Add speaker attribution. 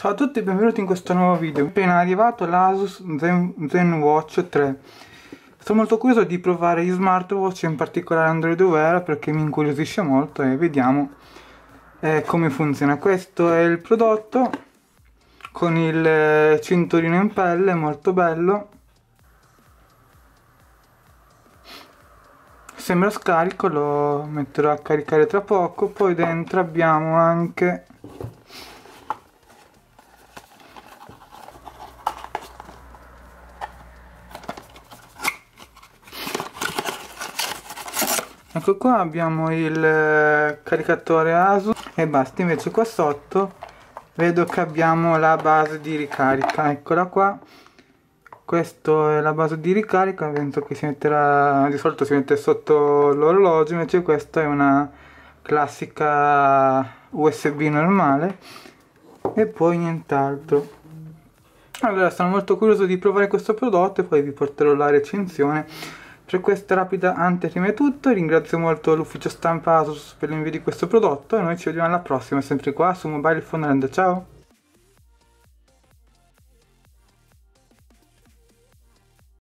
Speaker 1: Ciao a tutti e benvenuti in questo nuovo video Appena arrivato l'Asus Zen, Watch 3 Sono molto curioso di provare gli smartwatch in particolare Android Wear perché mi incuriosisce molto e vediamo eh, come funziona Questo è il prodotto con il eh, cinturino in pelle molto bello Sembra scarico, lo metterò a caricare tra poco Poi dentro abbiamo anche ecco qua abbiamo il eh, caricatore ASUS e basta invece qua sotto vedo che abbiamo la base di ricarica eccola qua questa è la base di ricarica penso che si metterà di solito si mette sotto l'orologio invece questa è una classica usb normale e poi nient'altro allora sono molto curioso di provare questo prodotto e poi vi porterò la recensione per questa rapida anteprima è tutto, ringrazio molto l'ufficio stampa Asus per l'invio di questo prodotto e noi ci vediamo alla prossima, sempre qua su Mobile Phone Land, ciao!